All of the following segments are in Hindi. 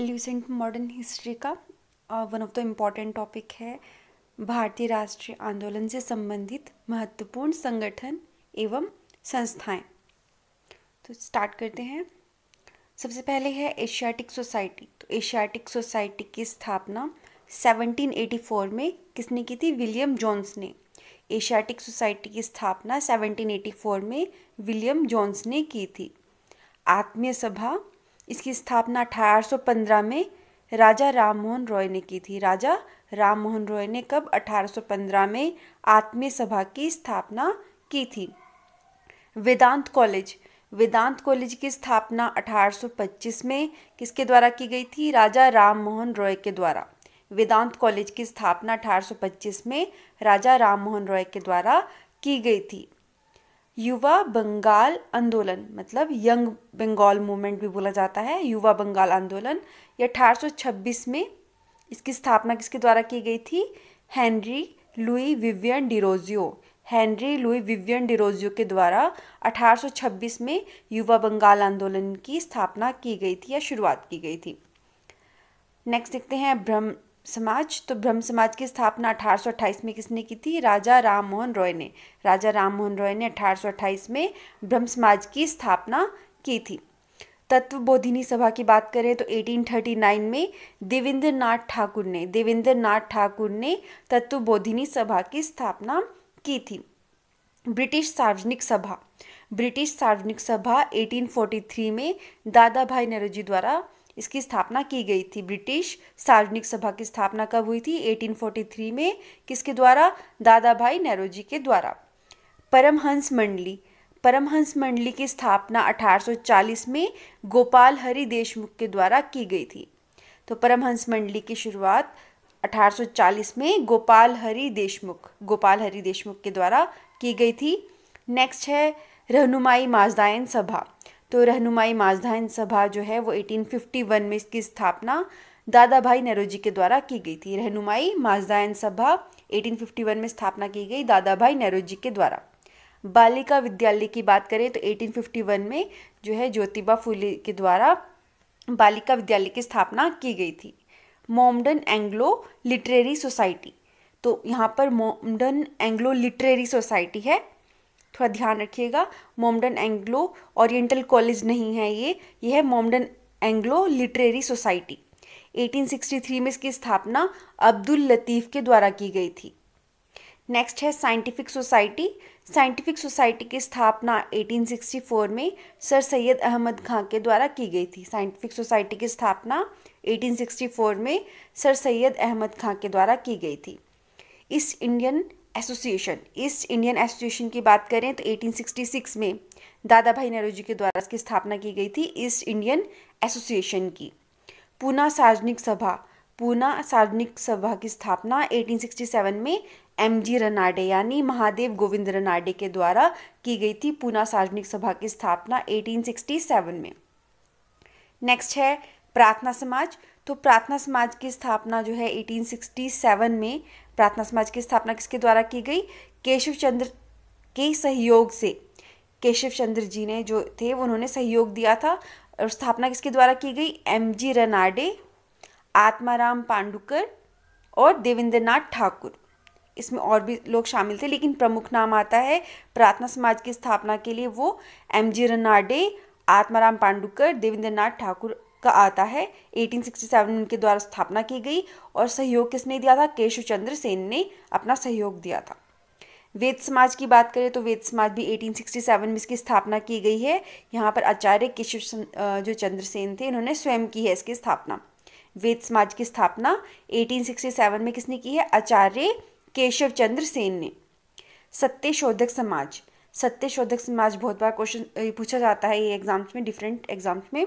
ल्यूसेंट मॉडर्न हिस्ट्री का one of the important topic है भारतीय राष्ट्रीय आंदोलन से संबंधित महत्वपूर्ण संगठन एवं संस्थाएं तो स्टार्ट करते हैं सबसे पहले है एशियाटिक सोसाइटी तो एशियाटिक सोसाइटी की स्थापना 1784 में किसने की थी विलियम जॉन्स ने एशियाटिक सोसाइटी की स्थापना 1784 में विलियम जॉन्स ने की थी आत्मीय सभा इसकी स्थापना 1815 में राजा राममोहन रॉय ने की थी राजा राममोहन रॉय ने कब 1815 में आत्मीय सभा की स्थापना की थी वेदांत कॉलेज वेदांत कॉलेज की स्थापना 1825 में किसके द्वारा की गई थी राजा राममोहन रॉय के द्वारा वेदांत कॉलेज की स्थापना 1825 में राजा राममोहन रॉय के द्वारा की गई थी युवा बंगाल आंदोलन मतलब यंग बंगाल मूवमेंट भी बोला जाता है युवा बंगाल आंदोलन ये 1826 में इसकी स्थापना किसके द्वारा की गई थी Henry Louis Vivian Derozio Henry Louis Vivian Derozio के द्वारा 1826 में युवा बंगाल आंदोलन की स्थापना की गई थी या शुरुआत की गई थी नेक्स्ट देखते हैं ब्रह्म समाज तो ब्रह्म समाज की स्थापना 1828 में किसने की थी राजा राम मोहन रॉय ने राजा राम मोहन रॉय ने 1828 में ब्रह्म समाज की स्थापना की थी तत्व बोधिनी सभा की बात करें तो 1839 में देवेंद्र नाथ ठाकुर ने देवेंद्र नाथ ठाकुर ने तत्व बोधिनी सभा की स्थापना की थी ब्रिटिश सार्वजनिक सभा ब्रिटिश सार्वजनिक सभा 1843 में दादा भाई नेहरू जी द्वारा इसकी स्थापना की गई थी ब्रिटिश सार्वजनिक सभा की स्थापना कब हुई थी 1843 में किसके द्वारा दादा भाई नेहरू जी के द्वारा परमहंस मंडली परमहंस मंडली की स्थापना 1840 में गोपाल हरि देशमुख के द्वारा की गई थी तो परमहंस मंडली की शुरुआत 1840 में गोपाल हरि देशमुख गोपाल हरि देशमुख के द्वारा की गई थी नेक्स्ट है रहनुमाई माजदायन सभा तो रहनुमाई माजधान सभा जो है वो 1851 में इसकी स्थापना दादा भाई नेहरू जी के द्वारा की गई थी रहनुमाई माजदायन सभा 1851 में स्थापना की गई दादा भाई नेहरू जी के द्वारा बालिका विद्यालय की बात करें तो 1851 में जो है ज्योतिबा फुले के द्वारा बालिका विद्यालय की स्थापना की गई थी मोमडन एंग्लो लिटरेरी सोसाइटी तो यहाँ पर मोमडन एंग्लो लिटरेरी सोसाइटी है थोड़ा ध्यान रखिएगा मोमडन एंग्लो ओरिएंटल कॉलेज नहीं है ये ये है मोमडन एंग्लो लिटरेरी सोसाइटी 1863 में इसकी स्थापना अब्दुल लतीफ़ के द्वारा की गई थी नेक्स्ट है साइंटिफिक सोसाइटी साइंटिफिक सोसाइटी की स्थापना 1864 में सर सैयद अहमद खां के द्वारा की गई थी साइंटिफिक सोसाइटी की स्थापना 1864 में सर सैयद अहमद खां के द्वारा की गई थी इस Indian Association East Indian Association की बात करें तो 1866 में दादा भाई नेहरू जी के द्वारा इसकी स्थापना की गई थी ईस्ट इंडियन एसोसिएशन की पूना सार्वजनिक सभा पूना सार्वजनिक सभा की स्थापना 1867 में एम जी रनाडे यानी महादेव गोविंद रनाडे के द्वारा की गई थी पूना सार्वजनिक सभा की स्थापना 1867 में नेक्स्ट है प्रार्थना समाज तो प्रार्थना समाज की स्थापना जो है 1867 में प्रार्थना समाज की स्थापना किसके द्वारा की गई केशव चंद्र के सहयोग से केशव चंद्र जी ने जो थे उन्होंने सहयोग दिया था और स्थापना किसके द्वारा की गई एम जी रनाडे आत्माराम पांडुकर और देवेंद्र नाथ ठाकुर इसमें और भी लोग शामिल थे लेकिन प्रमुख नाम आता है प्रार्थना समाज की स्थापना के लिए वो एम जी रनाडे आत्माराम पांडुकर देवेंद्र ठाकुर का आता है 1867 में उनके द्वारा स्थापना की गई और सहयोग किसने दिया था केशव चंद्र सेन ने अपना सहयोग दिया था वेद समाज की बात करें तो वेद समाज भी 1867 में इसकी स्थापना की गई है यहाँ पर आचार्य केशव जो चंद्रसेन थे इन्होंने स्वयं की है इसकी स्थापना वेद समाज की स्थापना 1867 में किसने की है आचार्य केशव चंद्र सेन ने सत्यशोधक समाज सत्यशोधक समाज बहुत बार क्वेश्चन पूछा जाता है ये एग्जाम्स में डिफरेंट एग्जाम्स में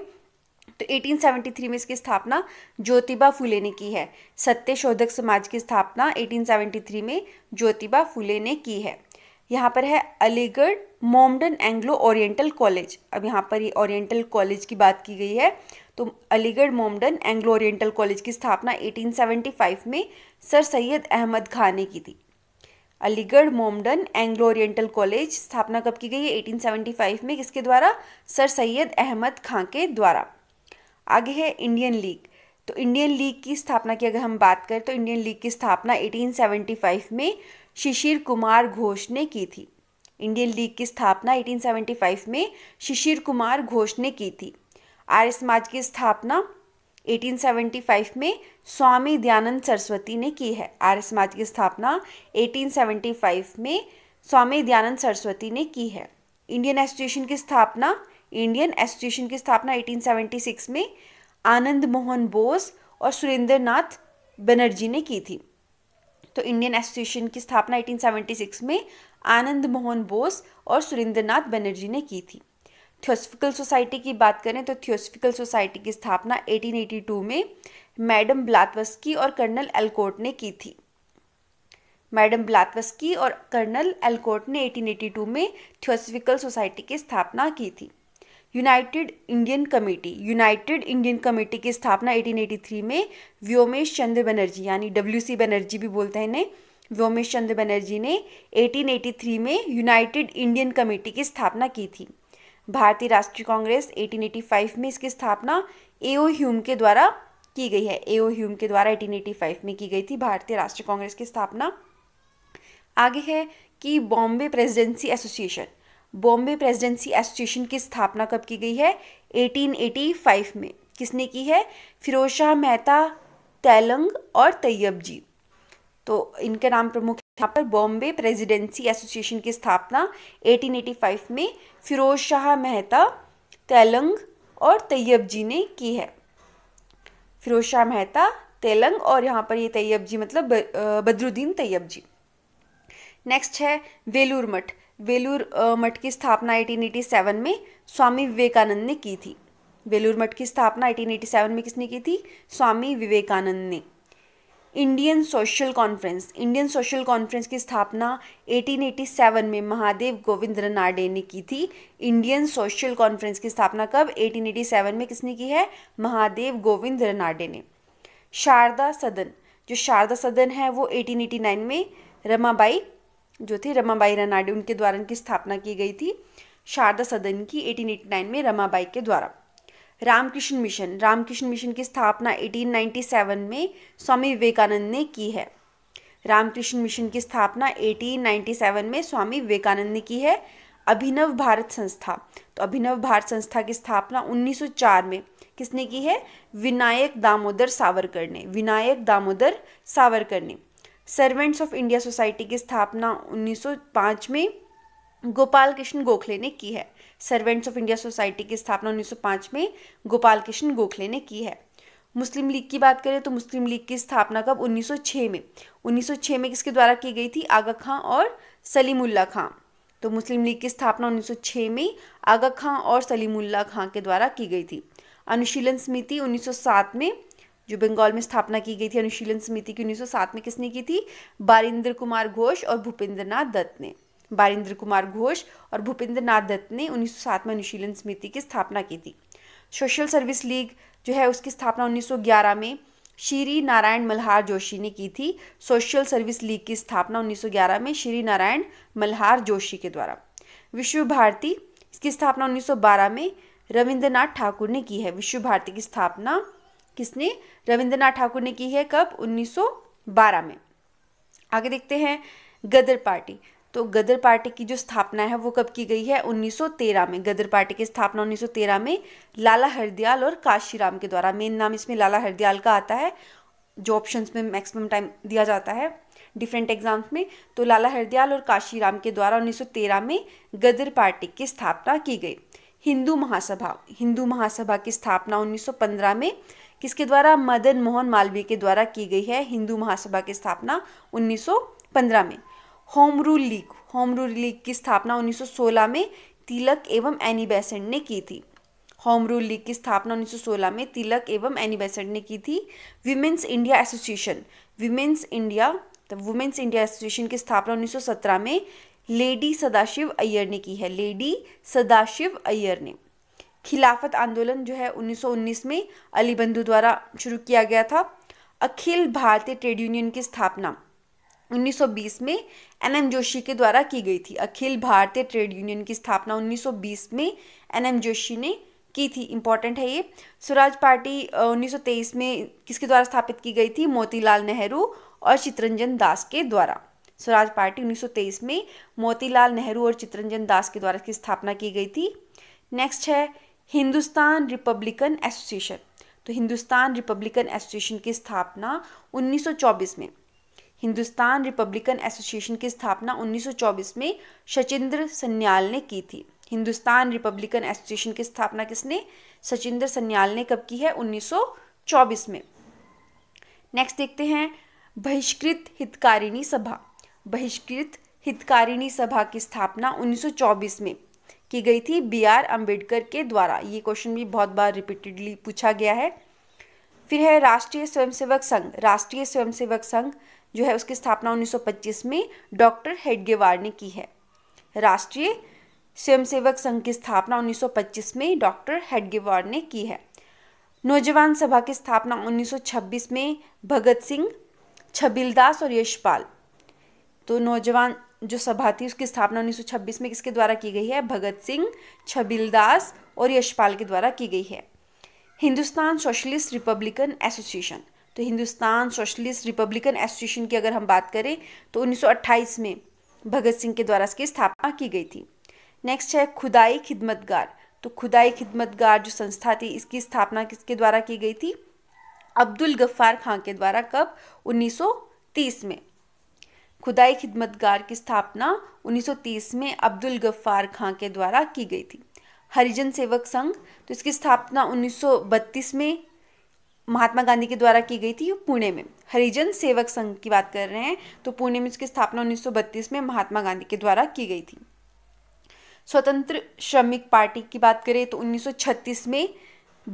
तो 1873 में इसकी स्थापना ज्योतिबा फुले ने की है सत्य शोधक समाज की स्थापना 1873 में ज्योतिबा फुले ने की है यहाँ पर है Aligarh Mohammedan Anglo Oriental College अब यहाँ पर ये ओरिएंटल कॉलेज की बात की गई है तो Aligarh Mohammedan Anglo Oriental College की स्थापना 1875 में सर सैयद अहमद खान ने की थी Aligarh Mohammedan Anglo Oriental College स्थापना कब की गई है 1875 में किसके द्वारा सर सैयद अहमद खां के द्वारा आगे है इंडियन लीग तो इंडियन लीग की स्थापना की अगर हम बात करें तो इंडियन लीग की स्थापना 1875 में शिशिर कुमार घोष ने की थी इंडियन लीग की स्थापना 1875 में शिशिर कुमार घोष ने की थी आर्य समाज की स्थापना 1875 में स्वामी दयानंद सरस्वती ने की है आर्य समाज की स्थापना 1875 में स्वामी दयानंद सरस्वती ने की है इंडियन एसोसिएशन की स्थापना इंडियन एसोसिएशन की स्थापना 1876 में आनंद मोहन बोस और सुरेंद्र नाथ बनर्जी ने की थी तो इंडियन एसोसिएशन की स्थापना 1876 में आनंद मोहन बोस और सुरेंद्र नाथ बनर्जी ने की थी थियोसफिकल सोसाइटी की बात करें तो थियोसफिकल सोसाइटी की स्थापना 1882 में मैडम ब्लातवस्की और कर्नल एलकोट ने की थी मैडम ब्लातवस्की और कर्नल एलकोट ने 1882 में थियोसफिकल सोसाइटी की स्थापना की थी United Indian Committee United Indian Committee की स्थापना 1883 में व्योमेश चंद्र बनर्जी यानी डब्ल्यू सी बनर्जी भी बोलते हैं इन्हें व्योमेश चंद्र बनर्जी ने 1883 में यूनाइटेड इंडियन कमेटी की स्थापना की थी भारतीय राष्ट्रीय कांग्रेस 1885 में इसकी स्थापना एओ ह्यूम के द्वारा की गई है एओ ह्यूम के द्वारा 1885 में की गई थी भारतीय राष्ट्रीय कांग्रेस की स्थापना आगे है कि Bombay Presidency Association Bombay Presidency Association की स्थापना कब की गई है 1885 में किसने की है फिरोज शाह मेहता तैलंग और तैयब जी तो इनके नाम प्रमुख यहाँ पर बॉम्बे प्रेसिडेंसी एसोसिएशन की स्थापना 1885 में फिरोज शाह मेहता तैलंग और तैयब जी ने की है फिरोज शाह मेहता तेलंग और यहाँ पर ये तैयब जी मतलब बदरुद्दीन तैयब जी नेक्स्ट है वेलूर मठ बेलूर मठ की स्थापना 1887 में स्वामी विवेकानंद ने की थी बेलूर मठ की स्थापना 1887 में किसने की थी स्वामी विवेकानंद ने Indian Social Conference Indian Social Conference की स्थापना 1887 में महादेव गोविंद रनाडे ने की थी इंडियन सोशल कॉन्फ्रेंस की स्थापना कब 1887 में किसने की है महादेव गोविंद रनाडे ने शारदा सदन जो शारदा सदन है वो 1889 में रमाबाई जो थे रमाबाई रनाडे उनके द्वारा इनकी स्थापना की गई थी शारदा सदन की 1889 में रमाबाई के द्वारा रामकृष्ण मिशन रामकृष्ण मिशन की स्थापना 1897 में स्वामी विवेकानंद ने की है रामकृष्ण मिशन की स्थापना 1897 में स्वामी विवेकानंद ने की है अभिनव भारत संस्था तो अभिनव भारत संस्था की स्थापना 1904 में किसने की है विनायक दामोदर सावरकर ने विनायक दामोदर सावरकर ने सर्वेंट्स ऑफ इंडिया सोसाइटी की स्थापना 1905 में गोपाल कृष्ण गोखले ने की है सर्वेंट्स ऑफ इंडिया सोसाइटी की स्थापना 1905 में गोपाल कृष्ण गोखले ने की है मुस्लिम लीग की बात करें तो मुस्लिम लीग की स्थापना कब 1906 में 1906 में किसके द्वारा की गई थी आगा खां और सलीमुल्ला खां तो मुस्लिम लीग की स्थापना 1906 में आगा खां और सलीमुल्ला खां के द्वारा की गई थी अनुशीलन समिति 1907 में जो बंगाल में स्थापना की गई थी अनुशीलन समिति की 1907 में किसने की थी बारिंद्र कुमार घोष और भूपेंद्र नाथ दत्त ने बारिंद्र कुमार घोष और भूपेंद्र नाथ दत्त ने 1907 में अनुशीलन समिति की स्थापना की थी सोशल सर्विस लीग जो है उसकी स्थापना 1911 में श्री नारायण मल्हार जोशी ने की थी सोशल सर्विस लीग की स्थापना 1911 में श्री नारायण मल्हार जोशी के द्वारा विश्व भारती इसकी स्थापना 1912 में रविंद्रनाथ ठाकुर ने की है विश्व भारती की स्थापना किसने रविंद्रनाथ ठाकुर ने की है कब 1912 में आगे देखते हैं गदर पार्टी तो गदर पार्टी की जो स्थापना है वो कब की गई है 1913 में गदर पार्टी की स्थापना 1913 में लाला हरदयाल और काशीराम के द्वारा मेन नाम इसमें लाला हरदयाल का आता है जो ऑप्शंस में मैक्सिमम टाइम दिया जाता है डिफरेंट एग्जाम्स में तो लाला हरदयाल और काशीराम के द्वारा 1913 में गदर पार्टी की स्थापना की गई हिंदू महासभा हिंदू महासभा की स्थापना 1915 में किसके द्वारा मदन मोहन मालवीय के द्वारा की गई है हिंदू महासभा की स्थापना 1915 में Home Rule League Home Rule League की स्थापना 1916 में तिलक एवं एनी बैसेंट ने की थी होम रूल लीग की स्थापना 1916 में तिलक एवं एनी बैसेंट ने की थी Women's India Association Women's India तो वुमेन्स इंडिया एसोसिएशन की स्थापना 1917 में लेडी सदाशिव अय्यर ने की है लेडी सदाशिव अय्यर ने खिलाफत आंदोलन जो है 1919 में अली बंधु द्वारा शुरू किया गया था अखिल भारतीय ट्रेड यूनियन की स्थापना 1920 में एन एम जोशी के द्वारा की गई थी अखिल भारतीय ट्रेड यूनियन की स्थापना 1920 में एन एम जोशी ने की थी इम्पॉर्टेंट है ये स्वराज पार्टी 1923 में किसके द्वारा स्थापित की गई थी मोतीलाल नेहरू और चित्रंजन दास के द्वारा स्वराज पार्टी 1923 में मोतीलाल नेहरू और चित्रंजन दास के द्वारा की स्थापना की गई थी नेक्स्ट है हिंदुस्तान रिपब्लिकन एसोसिएशन तो हिंदुस्तान रिपब्लिकन एसोसिएशन की स्थापना 1924 में हिंदुस्तान रिपब्लिकन एसोसिएशन की स्थापना 1924 में सचिंद्र सन्याल ने की थी हिंदुस्तान रिपब्लिकन एसोसिएशन की स्थापना किसने सचिंद्र सन्याल ने कब की है 1924 में नेक्स्ट देखते हैं बहिष्कृत हितकारिणी सभा बहिष्कृत हितकारिणी सभा की स्थापना 1924 में की गई थी बी आर अम्बेडकर के द्वारा ये क्वेश्चन भी बहुत बार रिपीटेडली पूछा गया है फिर है राष्ट्रीय स्वयंसेवक संघ राष्ट्रीय स्वयंसेवक संघ जो है उसकी स्थापना 1925 में डॉक्टर हेडगेवार ने की है राष्ट्रीय स्वयंसेवक संघ की स्थापना 1925 में डॉक्टर हेडगेवार ने की है नौजवान सभा की स्थापना 1926 में भगत सिंह छबिलदास और यशपाल तो नौजवान जो सभा थी उसकी स्थापना 1926 में किसके द्वारा की गई है भगत सिंह छबिलदास और यशपाल के द्वारा की गई है हिंदुस्तान सोशलिस्ट रिपब्लिकन एसोसिएशन तो हिंदुस्तान सोशलिस्ट रिपब्लिकन एसोसिएशन की अगर हम बात करें तो 1928 में भगत सिंह के द्वारा इसकी स्थापना की गई थी नेक्स्ट है खुदाई खिदमतगार तो खुदाई खिदमतगार जो संस्था थी इसकी स्थापना किसके द्वारा की गई थी अब्दुल गफ्फार खां के द्वारा कब 1930 में खुदाई खिदमतगार की स्थापना 1930 में अब्दुल गफ्फार खां के द्वारा की गई थी हरिजन सेवक संघ तो इसकी स्थापना 1932 में महात्मा गांधी के द्वारा की गई थी पुणे में हरिजन सेवक संघ की बात कर रहे हैं तो पुणे में इसकी स्थापना 1932 में महात्मा गांधी के द्वारा की गई थी स्वतंत्र श्रमिक पार्टी की बात करें तो 1936 में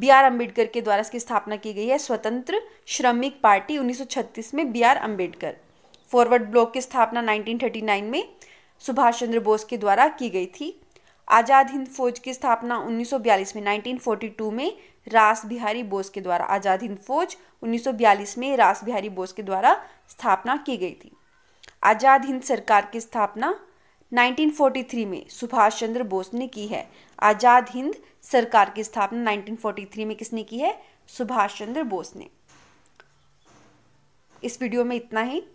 बी आर अम्बेडकर के द्वारा इसकी स्थापना की गई है स्वतंत्र श्रमिक पार्टी 1936 में B R Ambedkar Forward Bloc की स्थापना 1939 में सुभाष चंद्र बोस के द्वारा की गई थी आज़ाद हिंद फौज की स्थापना 1942 में 1942 में रास बिहारी बोस के द्वारा आज़ाद हिंद फौज 1942 में रास बिहारी बोस के द्वारा स्थापना की गई थी आज़ाद हिंद सरकार की स्थापना 1943 में सुभाष चंद्र बोस ने की है आज़ाद हिंद सरकार की स्थापना 1943 में किसने की है सुभाष चंद्र बोस ने इस वीडियो में इतना ही